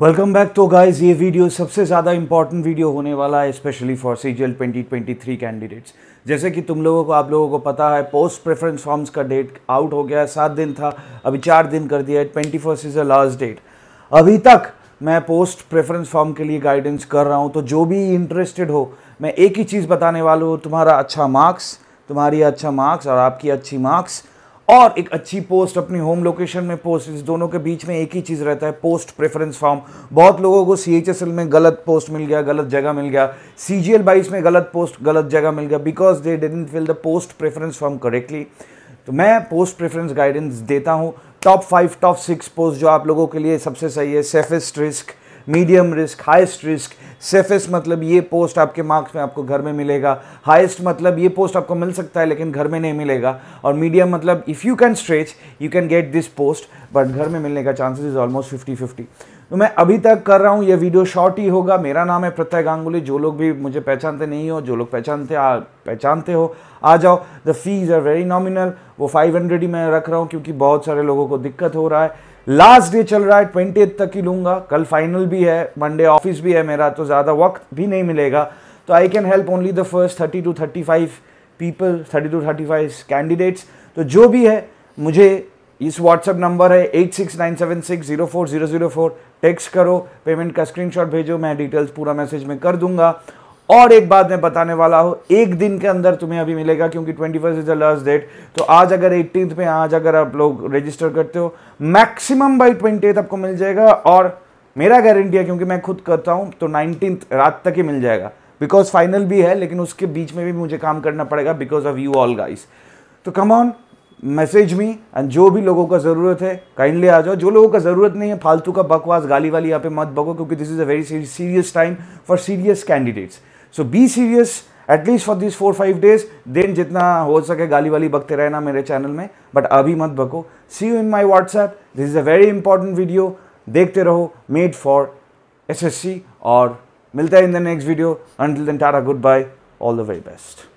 welcome back तो guys ये video सबसे ज़्यादा इंपॉर्टेंट वीडियो होने वाला है specially for C 2023 twenty twenty three candidates जैसे कि तुम लोगों को आप लोगों को पता है पोस्ट प्रेफरेंस फॉर्म्स का डेट आउट हो गया है सात दिन था अभी चार दिन कर दिया है twenty first is a last date अभी तक मैं पोस्ट प्रेफरेंस फॉर्म के लिए गाइडेंस कर रहा हूँ तो जो भी इंटरेस्टेड हो मैं एक ही चीज़ बताने वाला हूँ तुम्हारा अच्छा मार्क्स तुम्हारी अच्छा मार्क्स और आपकी अच्छी मार्क्स और एक अच्छी पोस्ट अपनी होम लोकेशन में पोस्ट इस दोनों के बीच में एक ही चीज़ रहता है पोस्ट प्रेफरेंस फॉर्म बहुत लोगों को सी में गलत पोस्ट मिल गया गलत जगह मिल गया सी जी में गलत पोस्ट गलत जगह मिल गया because they didn't fill the post preference form correctly तो मैं पोस्ट प्रेफरेंस गाइडेंस देता हूँ top five top six post जो आप लोगों के लिए सबसे सही है safest risk medium risk highest risk safest मतलब ये पोस्ट आपके मार्क्स में आपको घर में मिलेगा हाइस्ट मतलब ये पोस्ट आपको मिल सकता है लेकिन घर में नहीं मिलेगा और मीडियम मतलब if you can stretch you can get this post but घर में मिलने का chances is almost fifty fifty तो मैं अभी तक कर रहा हूँ ये वीडियो शॉर्ट ही होगा मेरा नाम है प्रत्यय गांगुली जो लोग भी मुझे पहचानते नहीं हो जो लोग पहचानते आ पहचानते हो आ जाओ the fees are very nominal वो 500 ही मैं रख रहा हूँ क्योंकि बहुत सारे लोगों को दिक्कत हो रहा है लास्ट डे चल रहा है ट्वेंटी तक ही लूंगा कल फाइनल भी है मंडे ऑफिस भी है मेरा तो ज़्यादा वक्त भी नहीं मिलेगा तो I can help only the first thirty two thirty five people thirty two thirty five candidates तो जो भी है मुझे इस व्हाट्सअप नंबर है eight six nine seven six zero four zero zero four text करो पेमेंट का स्क्रीनशॉट भेजो मैं डिटेल्स पूरा मैसेज में कर दूंगा और एक बात मैं बताने वाला हूं एक दिन के अंदर तुम्हें अभी मिलेगा क्योंकि twenty first is the last date तो आज अगर एट्टीन में आज अगर आप लोग रजिस्टर करते हो मैक्सिमम बाई ट्वेंटी आपको मिल जाएगा और मेरा गारंटी है क्योंकि मैं खुद करता हूं तो नाइनटीन रात तक ही मिल जाएगा बिकॉज फाइनल भी है लेकिन उसके बीच में भी मुझे काम करना पड़ेगा because of you all guys तो come on message me and जो भी लोगों का ज़रूरत है काइंडली आ जाओ जो लोगों का ज़रूरत नहीं है फालतू का बकवास गाली वाली यहाँ पे मत बको क्योंकि this is a very serious time for serious candidates so be serious at least for this four five days then जितना हो सके गाली वाली बकते रहना मेरे चैनल में बट अभी मत बको see you in my WhatsApp this is a very important video देखते रहो made for S S C और मिलता है in the next video until then tata good bye all the very best